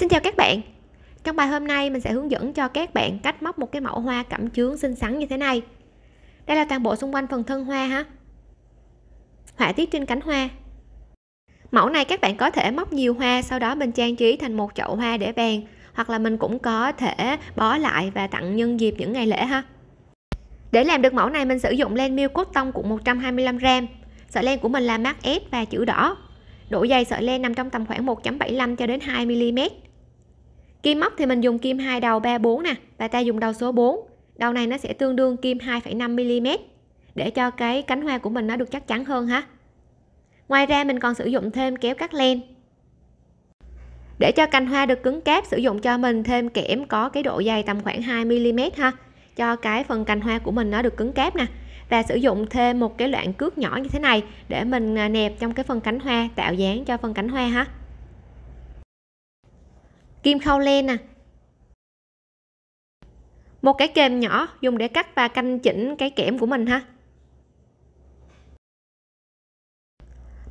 Xin chào các bạn Trong bài hôm nay mình sẽ hướng dẫn cho các bạn cách móc một cái mẫu hoa cẩm chướng xinh xắn như thế này Đây là toàn bộ xung quanh phần thân hoa ha Họa tiết trên cánh hoa Mẫu này các bạn có thể móc nhiều hoa sau đó mình trang trí thành một chậu hoa để bàn Hoặc là mình cũng có thể bó lại và tặng nhân dịp những ngày lễ ha Để làm được mẫu này mình sử dụng len miêu cốt tông cũng 125g Sợi len của mình là mát S và chữ đỏ Độ dày sợi len nằm trong tầm khoảng 1.75 cho đến 2 mm kim móc thì mình dùng kim hai đầu 34 nè và ta dùng đầu số 4 đầu này nó sẽ tương đương kim 2,5 mm để cho cái cánh hoa của mình nó được chắc chắn hơn ha ngoài ra mình còn sử dụng thêm kéo cắt len để cho cành hoa được cứng cáp sử dụng cho mình thêm kẽm có cái độ dày tầm khoảng 2 mm ha cho cái phần cành hoa của mình nó được cứng cáp nè và sử dụng thêm một cái loạn cước nhỏ như thế này để mình à, nẹp trong cái phần cánh hoa tạo dáng cho phần cánh hoa ha kim khâu len nè một cái kềm nhỏ dùng để cắt và canh chỉnh cái kẽm của mình ha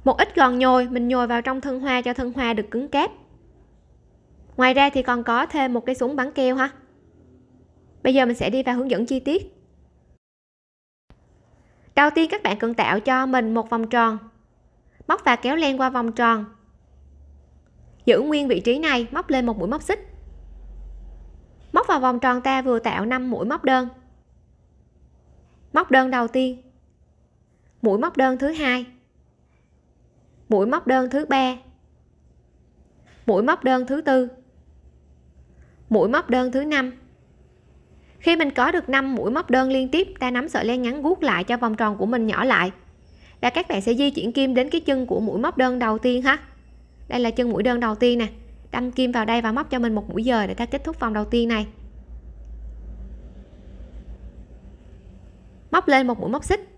một ít gòn nhồi mình nhồi vào trong thân hoa cho thân hoa được cứng cáp ngoài ra thì còn có thêm một cái súng bắn keo ha bây giờ mình sẽ đi vào hướng dẫn chi tiết đầu tiên các bạn cần tạo cho mình một vòng tròn móc và kéo len qua vòng tròn giữ nguyên vị trí này móc lên một mũi móc xích móc vào vòng tròn ta vừa tạo 5 mũi móc đơn móc đơn đầu tiên mũi móc đơn thứ hai mũi móc đơn thứ ba mũi móc đơn thứ tư mũi móc đơn thứ năm khi mình có được 5 mũi móc đơn liên tiếp ta nắm sợi len ngắn guốc lại cho vòng tròn của mình nhỏ lại và các bạn sẽ di chuyển kim đến cái chân của mũi móc đơn đầu tiên ha đây là chân mũi đơn đầu tiên nè đâm kim vào đây và móc cho mình một mũi dời để ta kết thúc vòng đầu tiên này móc lên một mũi móc xích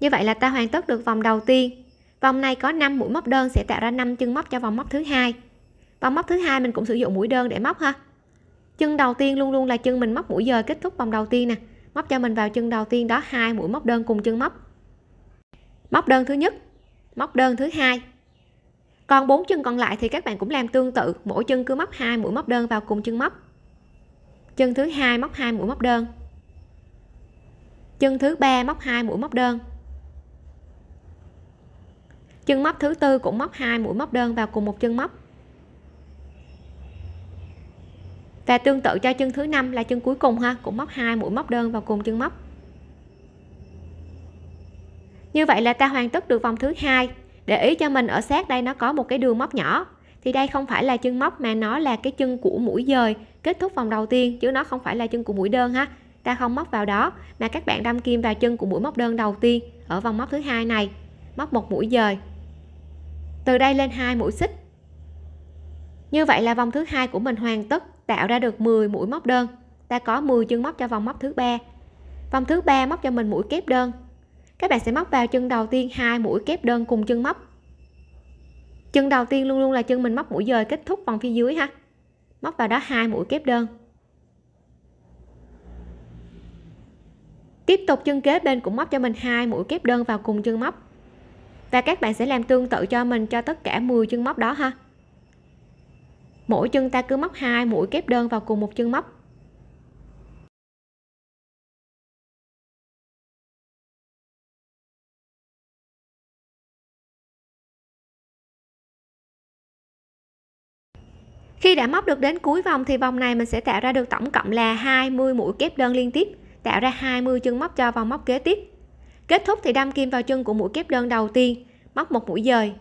như vậy là ta hoàn tất được vòng đầu tiên vòng này có 5 mũi móc đơn sẽ tạo ra 5 chân móc cho vòng móc thứ hai vòng móc thứ hai mình cũng sử dụng mũi đơn để móc ha chân đầu tiên luôn luôn là chân mình móc mũi dời kết thúc vòng đầu tiên nè móc cho mình vào chân đầu tiên đó hai mũi móc đơn cùng chân móc móc đơn thứ nhất móc đơn thứ hai còn bốn chân còn lại thì các bạn cũng làm tương tự mỗi chân cứ móc hai mũi móc đơn vào cùng chân móc chân thứ hai móc hai mũi móc đơn chân thứ ba móc hai mũi móc đơn chân móc thứ tư cũng móc hai mũi móc đơn vào cùng một chân móc và tương tự cho chân thứ năm là chân cuối cùng ha cũng móc hai mũi móc đơn vào cùng chân móc như vậy là ta hoàn tất được vòng thứ hai để ý cho mình ở sát đây nó có một cái đường móc nhỏ thì đây không phải là chân móc mà nó là cái chân của mũi dời kết thúc vòng đầu tiên chứ nó không phải là chân của mũi đơn ha ta không móc vào đó mà các bạn đâm kim vào chân của mũi móc đơn đầu tiên ở vòng móc thứ hai này móc một mũi dời từ đây lên hai mũi xích như vậy là vòng thứ hai của mình hoàn tất tạo ra được 10 mũi móc đơn ta có 10 chân móc cho vòng móc thứ ba vòng thứ ba móc cho mình mũi kép đơn các bạn sẽ móc vào chân đầu tiên hai mũi kép đơn cùng chân móc chân đầu tiên luôn luôn là chân mình móc mũi dời kết thúc vòng phía dưới ha móc vào đó hai mũi kép đơn tiếp tục chân kế bên cũng móc cho mình hai mũi kép đơn vào cùng chân móc và các bạn sẽ làm tương tự cho mình cho tất cả 10 chân móc đó ha mỗi chân ta cứ móc hai mũi kép đơn vào cùng một chân móc khi đã móc được đến cuối vòng thì vòng này mình sẽ tạo ra được tổng cộng là 20 mũi kép đơn liên tiếp tạo ra 20 chân móc cho vòng móc kế tiếp kết thúc thì đâm kim vào chân của mũi kép đơn đầu tiên móc một mũi dời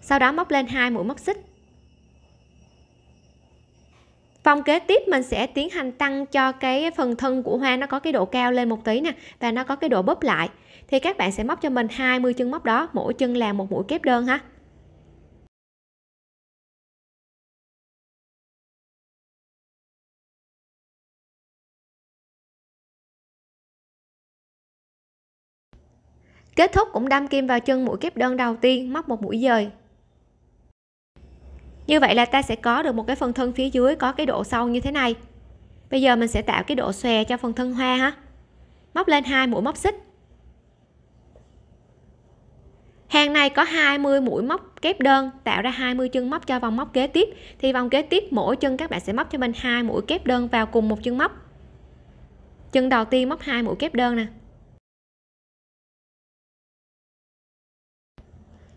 sau đó móc lên hai mũi móc xích vòng kế tiếp mình sẽ tiến hành tăng cho cái phần thân của hoa nó có cái độ cao lên một tí nè và nó có cái độ bóp lại thì các bạn sẽ móc cho mình 20 chân móc đó mỗi chân là một mũi kép đơn ha Kết thúc cũng đâm kim vào chân mũi kép đơn đầu tiên, móc một mũi dời. Như vậy là ta sẽ có được một cái phần thân phía dưới có cái độ sâu như thế này. Bây giờ mình sẽ tạo cái độ xòe cho phần thân hoa ha. Móc lên hai mũi móc xích. Hàng này có 20 mũi móc kép đơn tạo ra 20 chân móc cho vòng móc kế tiếp. Thì vòng kế tiếp mỗi chân các bạn sẽ móc cho mình hai mũi kép đơn vào cùng một chân móc. Chân đầu tiên móc hai mũi kép đơn nè,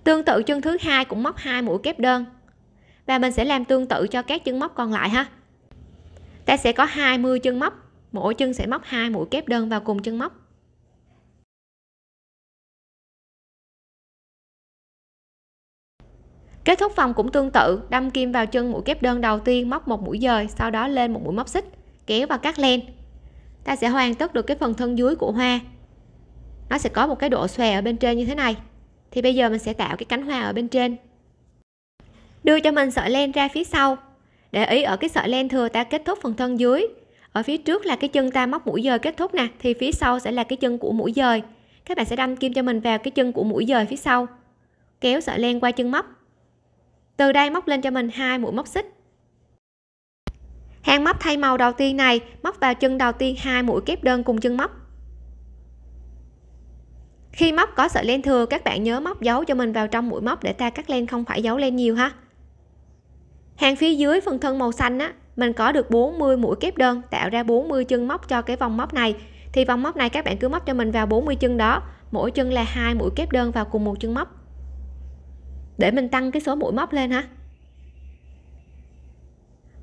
tương tự chân thứ hai cũng móc hai mũi kép đơn và mình sẽ làm tương tự cho các chân móc còn lại ha ta sẽ có 20 chân móc mỗi chân sẽ móc hai mũi kép đơn vào cùng chân móc kết thúc vòng cũng tương tự đâm kim vào chân mũi kép đơn đầu tiên móc một mũi dời sau đó lên một mũi móc xích kéo và cắt len ta sẽ hoàn tất được cái phần thân dưới của hoa nó sẽ có một cái độ xòe ở bên trên như thế này thì bây giờ mình sẽ tạo cái cánh hoa ở bên trên đưa cho mình sợi len ra phía sau để ý ở cái sợi len thừa ta kết thúc phần thân dưới ở phía trước là cái chân ta móc mũi dời kết thúc nè thì phía sau sẽ là cái chân của mũi dời các bạn sẽ đâm kim cho mình vào cái chân của mũi dời phía sau kéo sợi len qua chân móc từ đây móc lên cho mình hai mũi móc xích hàng móc thay màu đầu tiên này móc vào chân đầu tiên hai mũi kép đơn cùng chân móc khi móc có sợi len thừa các bạn nhớ móc dấu cho mình vào trong mũi móc để ta cắt len không phải dấu len nhiều ha hàng phía dưới phần thân màu xanh á mình có được 40 mũi kép đơn tạo ra 40 chân móc cho cái vòng móc này thì vòng móc này các bạn cứ móc cho mình vào 40 chân đó mỗi chân là hai mũi kép đơn vào cùng một chân móc để mình tăng cái số mũi móc lên ha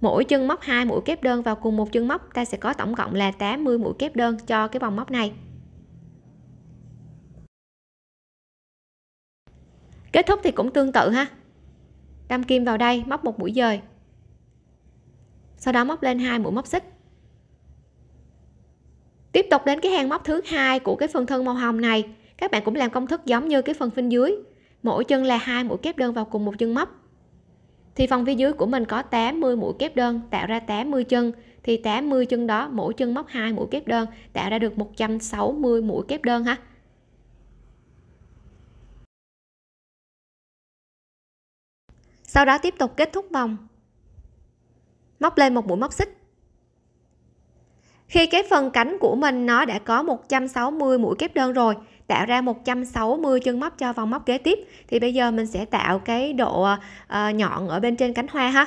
mỗi chân móc hai mũi kép đơn vào cùng một chân móc ta sẽ có tổng cộng là 80 mũi kép đơn cho cái vòng móc này kết thúc thì cũng tương tự ha đâm kim vào đây móc một mũi dời sau đó móc lên hai mũi móc xích tiếp tục đến cái hàng móc thứ hai của cái phần thân màu hồng này các bạn cũng làm công thức giống như cái phần phên dưới mỗi chân là hai mũi kép đơn vào cùng một chân móc thì phần phía dưới của mình có 80 mũi kép đơn tạo ra 80 chân thì 80 chân đó mỗi chân móc hai mũi kép đơn tạo ra được 160 mũi kép đơn ha sau đó tiếp tục kết thúc vòng móc lên một mũi móc xích khi cái phần cánh của mình nó đã có 160 mũi kép đơn rồi tạo ra 160 chân móc cho vòng móc kế tiếp thì bây giờ mình sẽ tạo cái độ uh, nhọn ở bên trên cánh hoa ha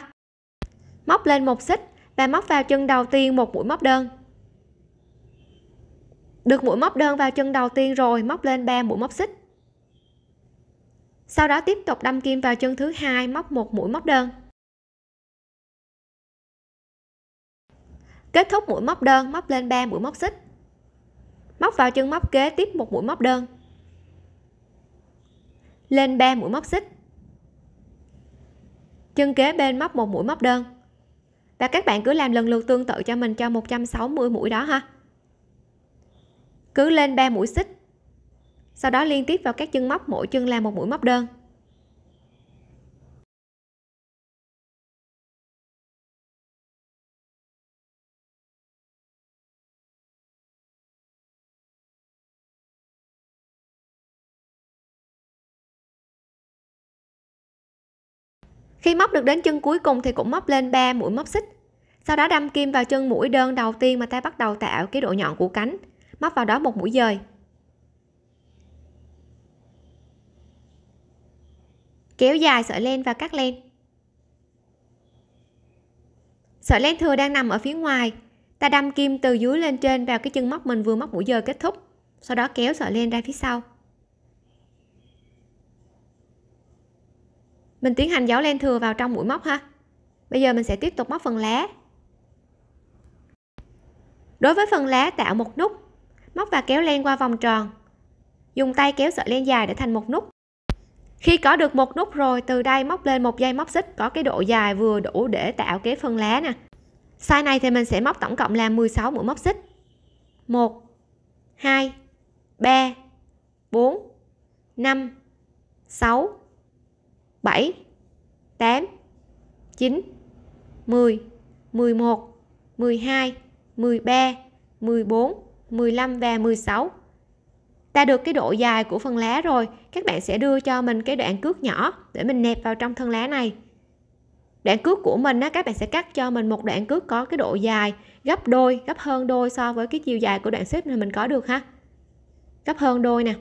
móc lên một xích và móc vào chân đầu tiên một mũi móc đơn được mũi móc đơn vào chân đầu tiên rồi móc lên 3 mũi móc xích sau đó tiếp tục đâm kim vào chân thứ hai móc một mũi móc đơn kết thúc mũi móc đơn móc lên 3 mũi móc xích móc vào chân móc kế tiếp một mũi móc đơn lên 3 mũi móc xích chân kế bên móc một mũi móc đơn và các bạn cứ làm lần lượt tương tự cho mình cho 160 mũi đó ha cứ lên 3 mũi xích sau đó liên tiếp vào các chân móc mỗi chân làm một mũi móc đơn Khi móc được đến chân cuối cùng thì cũng móc lên 3 mũi móc xích. Sau đó đâm kim vào chân mũi đơn đầu tiên mà ta bắt đầu tạo cái độ nhọn của cánh, móc vào đó một mũi dời. kéo dài sợi len và cắt len sợi len thừa đang nằm ở phía ngoài ta đâm kim từ dưới lên trên vào cái chân móc mình vừa móc mũi giờ kết thúc sau đó kéo sợi len ra phía sau mình tiến hành giấu len thừa vào trong mũi móc ha bây giờ mình sẽ tiếp tục móc phần lá đối với phần lá tạo một nút móc và kéo len qua vòng tròn dùng tay kéo sợi len dài để thành một nút khi có được một nút rồi từ đây móc lên một dây móc xích có cái độ dài vừa đủ để tạo cái phân lá nè size này thì mình sẽ móc tổng cộng là 16 mũi móc xích 1 2 3 4 5 6 7 8 9 10 11 12 13 14 15 và 16 ta được cái độ dài của phần lá rồi các bạn sẽ đưa cho mình cái đoạn cước nhỏ để mình nẹp vào trong thân lá này đoạn cước của mình á, các bạn sẽ cắt cho mình một đoạn cước có cái độ dài gấp đôi gấp hơn đôi so với cái chiều dài của đoạn xếp này mình có được ha gấp hơn đôi nè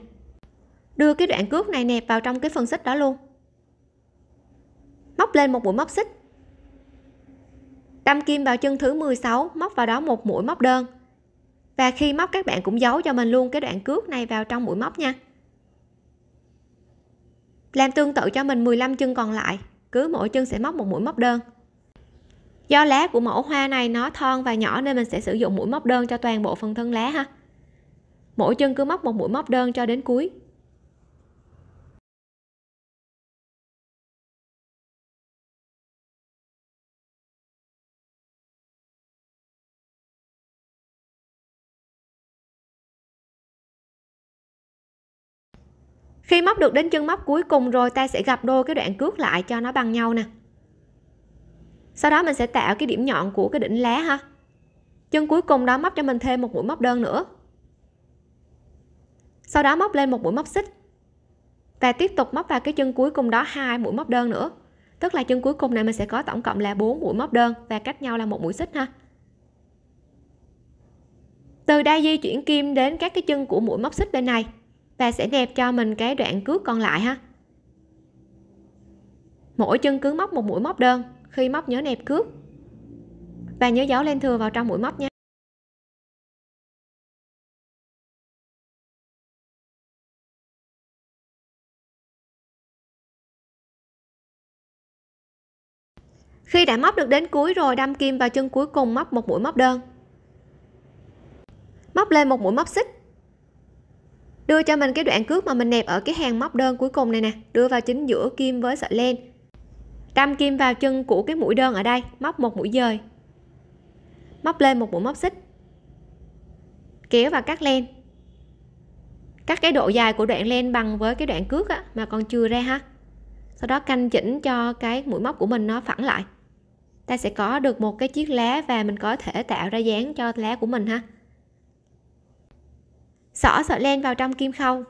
đưa cái đoạn cước này nẹp vào trong cái phần xích đó luôn móc lên một mũi móc xích đâm kim vào chân thứ 16 móc vào đó một mũi móc đơn và khi móc các bạn cũng giấu cho mình luôn cái đoạn cước này vào trong mũi móc nha làm tương tự cho mình 15 chân còn lại cứ mỗi chân sẽ móc một mũi móc đơn do lá của mẫu hoa này nó thon và nhỏ nên mình sẽ sử dụng mũi móc đơn cho toàn bộ phần thân lá ha mỗi chân cứ móc một mũi móc đơn cho đến cuối khi móc được đến chân móc cuối cùng rồi ta sẽ gặp đôi cái đoạn cước lại cho nó bằng nhau nè sau đó mình sẽ tạo cái điểm nhọn của cái đỉnh lá ha chân cuối cùng đó móc cho mình thêm một mũi móc đơn nữa sau đó móc lên một mũi móc xích và tiếp tục móc vào cái chân cuối cùng đó hai mũi móc đơn nữa tức là chân cuối cùng này mình sẽ có tổng cộng là 4 mũi móc đơn và cách nhau là một mũi xích ha từ đây di chuyển kim đến các cái chân của mũi móc xích bên này và sẽ đẹp cho mình cái đoạn cước còn lại ha mỗi chân cứ móc một mũi móc đơn khi móc nhớ đẹp cước và nhớ dấu len thừa vào trong mũi móc nha khi đã móc được đến cuối rồi đâm kim vào chân cuối cùng móc một mũi móc đơn móc lên một mũi móc xích đưa cho mình cái đoạn cước mà mình nẹp ở cái hàng móc đơn cuối cùng này nè đưa vào chính giữa kim với sợi len đâm kim vào chân của cái mũi đơn ở đây móc một mũi dời móc lên một mũi móc xích kéo và cắt len cắt cái độ dài của đoạn len bằng với cái đoạn cước á, mà còn chưa ra ha sau đó canh chỉnh cho cái mũi móc của mình nó phẳng lại ta sẽ có được một cái chiếc lá và mình có thể tạo ra dáng cho lá của mình ha xỏ sợi len vào trong kim khâu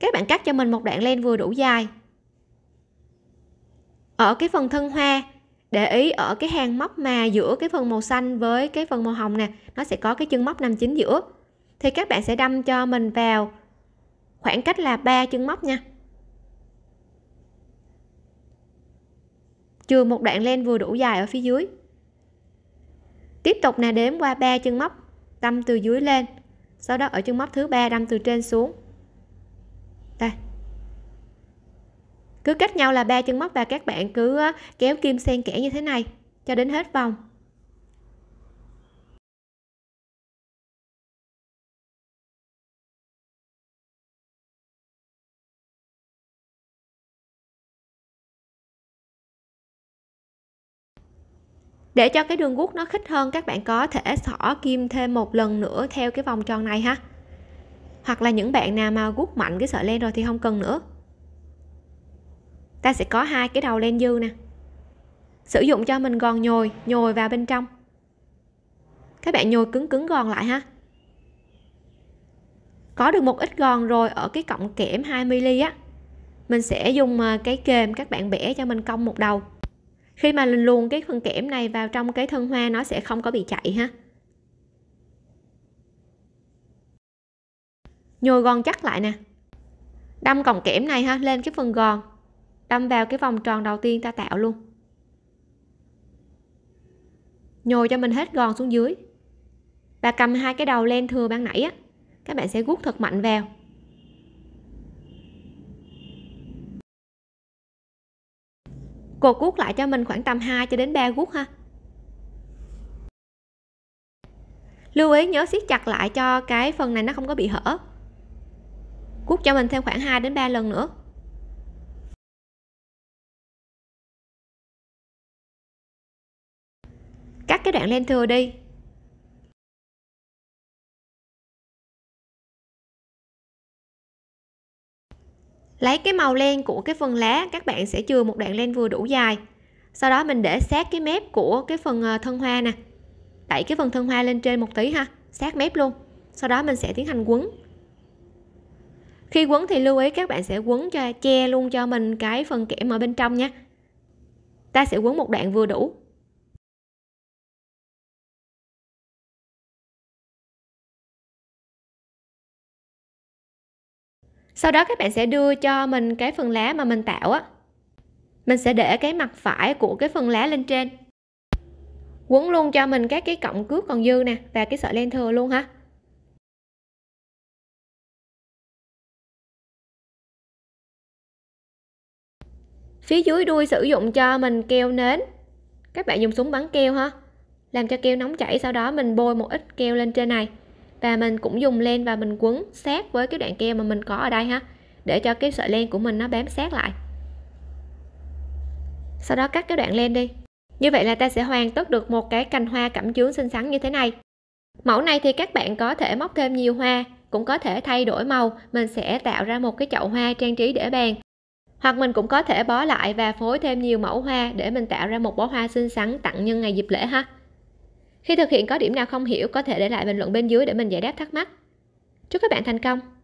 các bạn cắt cho mình một đoạn len vừa đủ dài ở cái phần thân hoa để ý ở cái hàng móc mà giữa cái phần màu xanh với cái phần màu hồng nè nó sẽ có cái chân móc nằm chính giữa thì các bạn sẽ đâm cho mình vào khoảng cách là 3 chân móc nha chừa một đoạn len vừa đủ dài ở phía dưới tiếp tục nè đếm qua 3 chân móc đâm từ dưới lên sau đó ở chân móc thứ ba đâm từ trên xuống đây cứ cách nhau là ba chân móc và các bạn cứ kéo kim xen kẽ như thế này cho đến hết vòng để cho cái đường guốc nó khích hơn các bạn có thể xỏ kim thêm một lần nữa theo cái vòng tròn này ha hoặc là những bạn nào mà guốc mạnh cái sợi len rồi thì không cần nữa ta sẽ có hai cái đầu len dư nè sử dụng cho mình gòn nhồi nhồi vào bên trong các bạn nhồi cứng cứng gòn lại ha có được một ít gòn rồi ở cái cọng kẽm 2 mm á mình sẽ dùng à, cái kềm các bạn bẻ cho mình cong một đầu khi mà mình luồn cái phần kẽm này vào trong cái thân hoa nó sẽ không có bị chạy ha nhồi gòn chắc lại nè đâm còng kẽm này ha lên cái phần gòn đâm vào cái vòng tròn đầu tiên ta tạo luôn nhồi cho mình hết gòn xuống dưới và cầm hai cái đầu len thừa ban nãy á các bạn sẽ gút thật mạnh vào cột cuốc lại cho mình khoảng tầm 2 cho đến 3 guốc ha lưu ý nhớ siết chặt lại cho cái phần này nó không có bị hở cuốc cho mình thêm khoảng 2 đến 3 lần nữa cắt cái đoạn len thừa đi lấy cái màu len của cái phần lá các bạn sẽ chừa một đoạn len vừa đủ dài sau đó mình để sát cái mép của cái phần ờ, thân hoa nè đẩy cái phần thân hoa lên trên một tí ha sát mép luôn sau đó mình sẽ tiến hành quấn khi quấn thì lưu ý các bạn sẽ quấn cho che luôn cho mình cái phần kẽm ở bên trong nha ta sẽ quấn một đoạn vừa đủ sau đó các bạn sẽ đưa cho mình cái phần lá mà mình tạo á mình sẽ để cái mặt phải của cái phần lá lên trên quấn luôn cho mình các cái cọng cước còn dư nè và cái sợi len thừa luôn ha phía dưới đuôi sử dụng cho mình keo nến các bạn dùng súng bắn keo ha làm cho keo nóng chảy sau đó mình bôi một ít keo lên trên này và mình cũng dùng len và mình quấn sát với cái đoạn keo mà mình có ở đây ha để cho cái sợi len của mình nó bám sát lại sau đó cắt cái đoạn len đi như vậy là ta sẽ hoàn tất được một cái cành hoa cẩm chướng xinh xắn như thế này mẫu này thì các bạn có thể móc thêm nhiều hoa cũng có thể thay đổi màu mình sẽ tạo ra một cái chậu hoa trang trí để bàn hoặc mình cũng có thể bó lại và phối thêm nhiều mẫu hoa để mình tạo ra một bó hoa xinh xắn tặng nhân ngày dịp lễ ha khi thực hiện có điểm nào không hiểu có thể để lại bình luận bên dưới để mình giải đáp thắc mắc. Chúc các bạn thành công!